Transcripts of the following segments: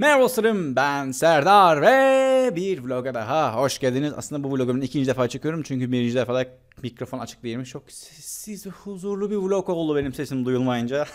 Merhaba dostlarım ben Serdar ve bir vloga daha hoş geldiniz. Aslında bu vlogumun ikinci defa çekiyorum çünkü birinci defa da mikrofon açık değilmiş. Çok sessiz huzurlu bir vlog oldu benim sesim duyulmayınca.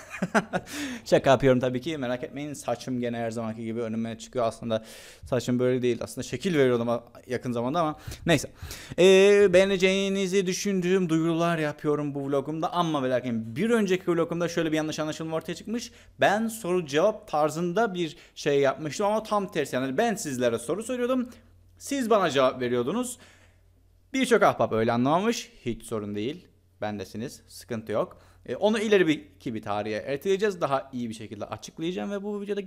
Şaka yapıyorum tabii ki merak etmeyin saçım gene her zamanki gibi önüme çıkıyor. Aslında saçım böyle değil aslında şekil veriyordum yakın zamanda ama neyse. Ee, beğeneceğinizi düşündüğüm duyurular yapıyorum bu vlogumda ama ve bir önceki vlogumda şöyle bir yanlış anlaşılma ortaya çıkmış. Ben soru cevap tarzında bir şey yapmıştım yapmıştım ama tam tersi yani ben sizlere soru soruyordum. Siz bana cevap veriyordunuz. Birçok ahbap öyle anlamamış. Hiç sorun değil. Bendesiniz. Sıkıntı yok. E, onu ileri bir, ki bir tarihe erteleyeceğiz. Daha iyi bir şekilde açıklayacağım ve bu videoda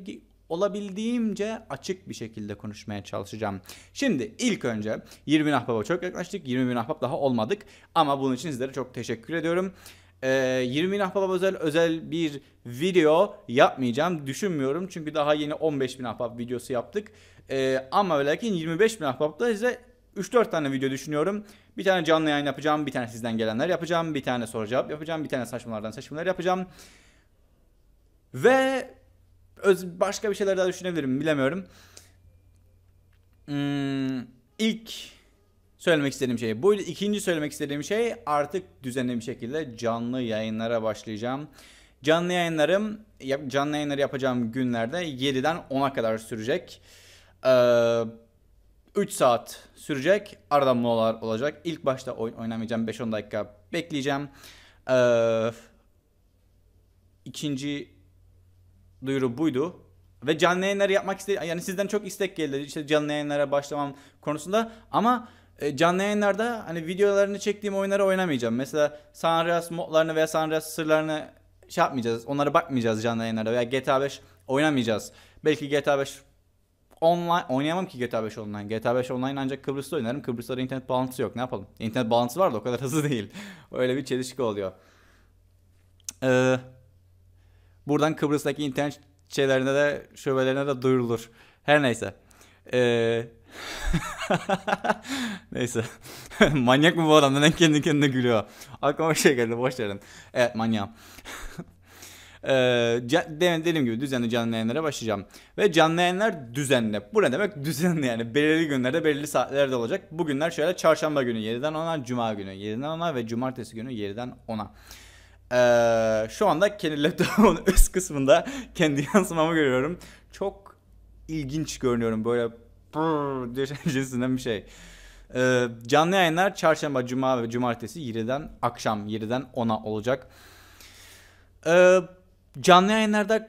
olabildiğimce açık bir şekilde konuşmaya çalışacağım. Şimdi ilk önce 20 bin ahbaba çok yaklaştık. 20 bin ahbap daha olmadık. Ama bunun için sizlere çok teşekkür ediyorum e, ee, 20 ahbap özel özel bir video yapmayacağım. Düşünmüyorum çünkü daha yeni 15 bin ahbap videosu yaptık. E, ama ve lakin 25 bin da size 3-4 tane video düşünüyorum. Bir tane canlı yayın yapacağım, bir tane sizden gelenler yapacağım, bir tane soru cevap yapacağım, bir tane saçmalardan saçmalar yapacağım. Ve öz, başka bir şeyler daha düşünebilirim bilemiyorum. Hmm, ilk söylemek istediğim şey buydu. İkinci söylemek istediğim şey artık düzenli bir şekilde canlı yayınlara başlayacağım. Canlı yayınlarım, canlı yayınları yapacağım günlerde 7'den 10'a kadar sürecek. Ee, 3 saat sürecek. Arada molalar olacak. İlk başta oyun oynamayacağım. 5-10 dakika bekleyeceğim. Ee, ikinci duyuru buydu. Ve canlı yayınları yapmak istedim. Yani sizden çok istek geldi. İşte canlı yayınlara başlamam konusunda. Ama e, canlı yayınlarda hani videolarını çektiğim oyunları oynamayacağım. Mesela Sanrias modlarını veya Sanrias sırlarını şey yapmayacağız. Onlara bakmayacağız canlı yayınlarda veya GTA 5 oynamayacağız. Belki GTA 5 online oynayamam ki GTA 5 online. GTA 5 online ancak Kıbrıs'ta oynarım. Kıbrıs'ta da internet bağlantısı yok. Ne yapalım? İnternet bağlantısı var da o kadar hızlı değil. Öyle bir çelişki oluyor. Ee, buradan Kıbrıs'taki internet şeylerine de şöbelerine de duyurulur. Her neyse. Ee, Neyse. manyak mı bu adam? Neden kendi kendine gülüyor? Aklıma bir şey geldi. Boş verin. Evet manyağım. Ee, dediğim gibi düzenli canlı yayınlara başlayacağım. Ve canlı yayınlar düzenli. Bu ne demek? Düzenli yani. Belirli günlerde belirli saatlerde olacak. Bugünler şöyle çarşamba günü 7'den 10'a, cuma günü 7'den 10'a ve cumartesi günü 7'den 10'a. Ee, şu anda kendi laptopumun üst kısmında kendi yansımamı görüyorum. Çok ilginç görünüyorum böyle brrr diye şey- bir şey. Ee, canlı yayınlar çarşamba, cuma ve cumartesi 7'den akşam 7'den 10'a olacak. Ee, canlı yayınlarda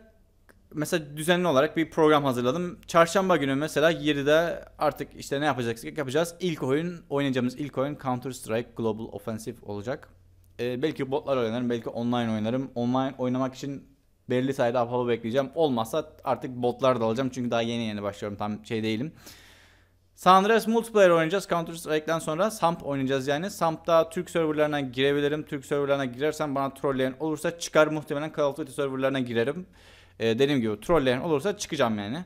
mesela düzenli olarak bir program hazırladım. Çarşamba günü mesela 7'de artık işte ne yapacaksak yapacağız. İlk oyun oynayacağımız ilk oyun Counter Strike Global Offensive olacak. Ee, belki botlar oynarım, belki online oynarım. Online oynamak için belli sayıda Apollo bekleyeceğim. Olmazsa artık botlar da alacağım. Çünkü daha yeni yeni başlıyorum. Tam şey değilim. Sandres multiplayer oynayacağız. Counter Strike'den sonra Samp oynayacağız yani. Samp'ta Türk serverlarına girebilirim. Türk serverlarına girersem bana trolleyen olursa çıkar muhtemelen Call of Duty serverlarına girerim. Ee, dediğim gibi trolleyen olursa çıkacağım yani.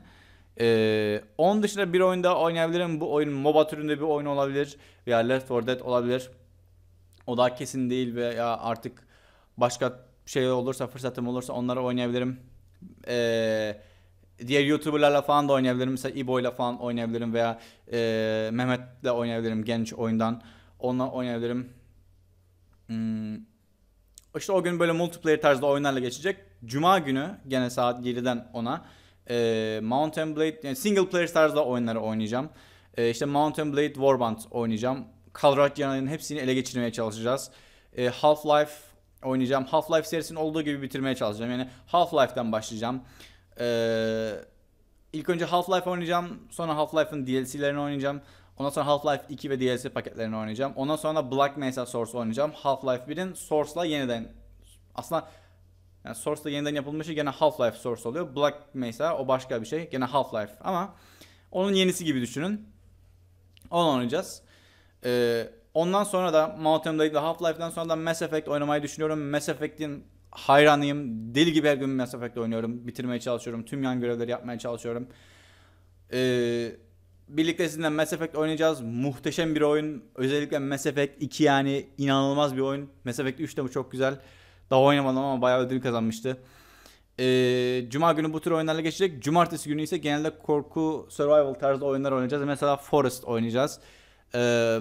Ee, onun dışında bir oyunda oynayabilirim. Bu oyun MOBA türünde bir oyun olabilir. Veya Left 4 Dead olabilir. O daha kesin değil veya artık başka şey olursa fırsatım olursa onlara oynayabilirim. Eee diğer YouTuber'larla falan da oynayabilirim. Mesela ile falan oynayabilirim veya e, ile oynayabilirim genç oyundan. Onunla oynayabilirim. Hmm. İşte o gün böyle multiplayer tarzda oyunlarla geçecek. Cuma günü gene saat 7'den 10'a e, Mountain Blade yani single player tarzda oyunları oynayacağım. E, işte Mountain Blade Warband oynayacağım. Kalratya'nın hepsini ele geçirmeye çalışacağız. E, Half-Life oynayacağım. Half-Life serisinin olduğu gibi bitirmeye çalışacağım. Yani Half-Life'den başlayacağım. Ee, ilk önce Half-Life oynayacağım. Sonra Half-Life'ın DLC'lerini oynayacağım. Ondan sonra Half-Life 2 ve DLC paketlerini oynayacağım. Ondan sonra Black Mesa Source oynayacağım. Half-Life 1'in Source'la yeniden aslında yani Source'la yeniden yapılmışı gene Half-Life Source oluyor. Black Mesa o başka bir şey. Gene Half-Life ama onun yenisi gibi düşünün. Onu oynayacağız. Ee, Ondan sonra da Mountain Blade'le Half-Life'den sonra da Mass Effect oynamayı düşünüyorum. Mass Effect'in hayranıyım. Deli gibi her gün Mass Effect oynuyorum. Bitirmeye çalışıyorum. Tüm yan görevleri yapmaya çalışıyorum. Ee, birlikte sizinle Mass Effect oynayacağız. Muhteşem bir oyun. Özellikle Mass Effect 2 yani inanılmaz bir oyun. Mass Effect 3 de bu çok güzel. Daha oynamadım ama bayağı ödül kazanmıştı. Ee, Cuma günü bu tür oyunlarla geçecek. Cumartesi günü ise genelde korku, survival tarzı oyunlar oynayacağız. Mesela Forest oynayacağız. Ee,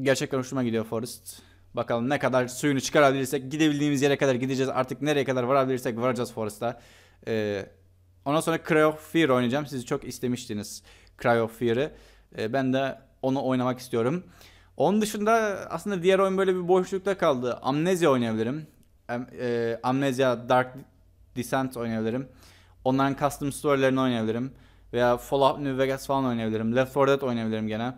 Gerçekten hoşuma gidiyor Forest. Bakalım ne kadar suyunu çıkarabilirsek gidebildiğimiz yere kadar gideceğiz. Artık nereye kadar varabilirsek varacağız Forest'a. Ee, ondan sonra Cry of Fear oynayacağım. Siz çok istemiştiniz Cry of Fear'ı. Ee, ben de onu oynamak istiyorum. Onun dışında aslında diğer oyun böyle bir boşlukta kaldı. Amnesia oynayabilirim. Am e, Amnesia Dark Descent oynayabilirim. Onların custom storylerini oynayabilirim. Veya Fallout New Vegas falan oynayabilirim. Left 4 Dead oynayabilirim gene.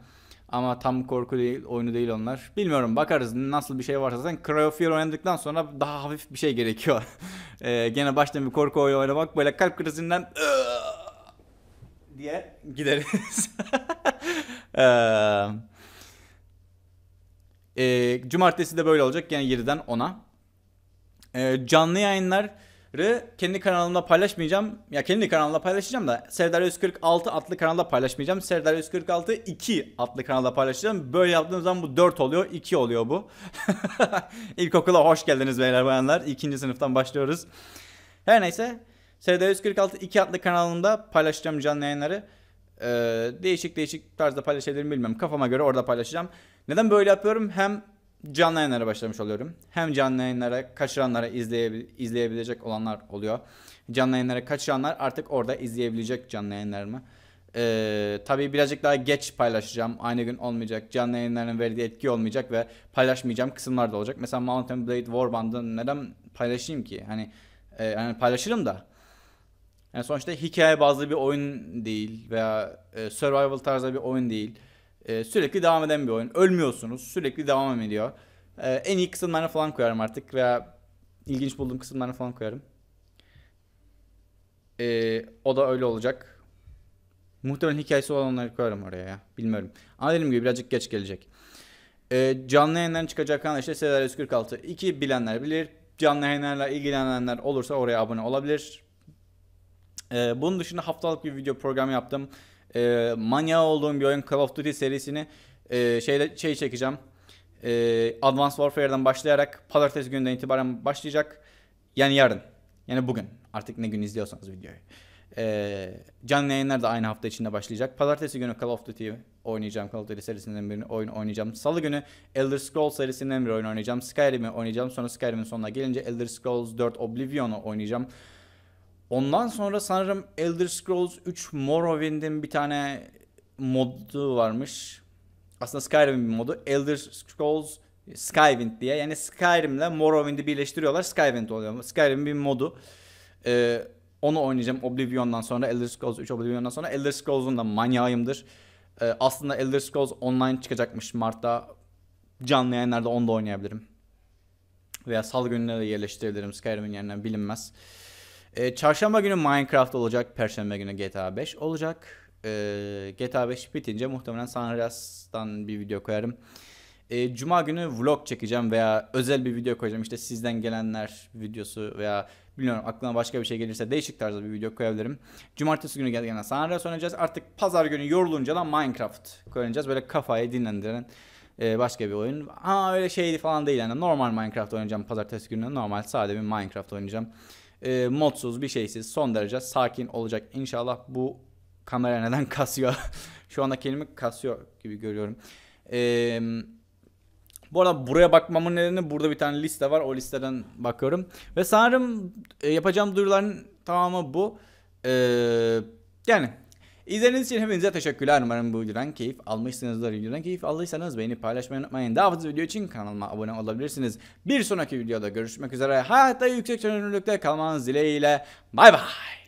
Ama tam korku değil, oyunu değil onlar. Bilmiyorum bakarız nasıl bir şey varsa zaten Cry oynadıktan sonra daha hafif bir şey gerekiyor. ee, gene baştan bir korku oyunu oynamak böyle kalp krizinden diye gideriz. ee, e, cumartesi de böyle olacak yani 7'den 10'a. Ee, canlı yayınlar kendi kanalımda paylaşmayacağım. Ya kendi kanalımda paylaşacağım da Serdar 146 adlı kanalda paylaşmayacağım. Serdar 146 2 adlı kanalda paylaşacağım. Böyle yaptığım zaman bu 4 oluyor. 2 oluyor bu. İlkokula hoş geldiniz beyler bayanlar. 2. sınıftan başlıyoruz. Her neyse. Serdar 146 2 adlı kanalımda paylaşacağım canlı yayınları. Ee, değişik değişik tarzda paylaşabilirim bilmiyorum Kafama göre orada paylaşacağım. Neden böyle yapıyorum? Hem canlı yayınlara başlamış oluyorum. Hem canlı yayınlara kaçıranlara izleye, izleyebilecek olanlar oluyor. Canlı yayınlara kaçıranlar artık orada izleyebilecek canlı yayınlarımı. Ee, tabii birazcık daha geç paylaşacağım. Aynı gün olmayacak. Canlı yayınların verdiği etki olmayacak ve paylaşmayacağım kısımlar da olacak. Mesela Mountain Blade Warband'ı neden paylaşayım ki? Hani e, yani paylaşırım da. Yani sonuçta hikaye bazlı bir oyun değil veya e, survival tarzı bir oyun değil. E, sürekli devam eden bir oyun. Ölmüyorsunuz. Sürekli devam ediyor. E, en iyi kısımlarını falan koyarım artık veya ilginç bulduğum kısımlarını falan koyarım. E, o da öyle olacak. Muhtemelen hikayesi olanları koyarım oraya ya. Bilmiyorum. Ama dediğim gibi birazcık geç gelecek. E, canlı yayınların çıkacak kanal işte Sezar 146. 2 bilenler bilir. Canlı yayınlarla ilgilenenler olursa oraya abone olabilir. E, bunun dışında haftalık bir video programı yaptım e, manyağı olduğum bir oyun Call of Duty serisini e, şeyle, şey çekeceğim. E, Advanced Warfare'dan başlayarak pazartesi günden itibaren başlayacak. Yani yarın. Yani bugün. Artık ne gün izliyorsanız videoyu. E, canlı yayınlar da aynı hafta içinde başlayacak. Pazartesi günü Call of Duty oynayacağım. Call of Duty serisinden bir oyun oynayacağım. Salı günü Elder Scrolls serisinden bir oyun oynayacağım. Skyrim'i oynayacağım. Sonra Skyrim'in sonuna gelince Elder Scrolls 4 Oblivion'u oynayacağım. Ondan sonra sanırım Elder Scrolls 3 Morrowind'in bir tane modu varmış. Aslında Skyrim'in bir modu. Elder Scrolls Skywind diye. Yani Skyrim ile Morrowind'i birleştiriyorlar. Skywind oluyor. Skyrim'in bir modu. Ee, onu oynayacağım Oblivion'dan sonra. Elder Scrolls 3 Oblivion'dan sonra. Elder Scrolls'un da manyağıyımdır. Ee, aslında Elder Scrolls Online çıkacakmış Mart'ta. Canlı yayınlarda onu da oynayabilirim. Veya salı gününe de yerleştirebilirim. Skyrim'in yerine bilinmez. E, çarşamba günü Minecraft olacak. Perşembe günü GTA 5 olacak. E, ee, GTA 5 bitince muhtemelen San Andreas'tan bir video koyarım. E, Cuma günü vlog çekeceğim veya özel bir video koyacağım. İşte sizden gelenler videosu veya bilmiyorum aklıma başka bir şey gelirse değişik tarzda bir video koyabilirim. Cumartesi günü gelen San Andreas oynayacağız. Artık pazar günü yorulunca da Minecraft oynayacağız. Böyle kafayı dinlendiren e, başka bir oyun. Ha öyle şey falan değil yani normal Minecraft oynayacağım pazartesi günü normal sade bir Minecraft oynayacağım e, modsuz bir şeysiz son derece sakin olacak. inşallah bu kamera neden kasıyor? Şu anda kelime kasıyor gibi görüyorum. Eee... Bu arada buraya bakmamın nedeni burada bir tane liste var. O listeden bakıyorum. Ve sanırım e, yapacağım duyuruların tamamı bu. Ee, yani İzlediğiniz için hepinize teşekkürler. Umarım bu videodan keyif almışsınızdır. Videodan keyif aldıysanız beğenip paylaşmayı unutmayın. Daha fazla video için kanalıma abone olabilirsiniz. Bir sonraki videoda görüşmek üzere. Hayatta yüksek çözünürlükte kalmanız dileğiyle. Bay bay.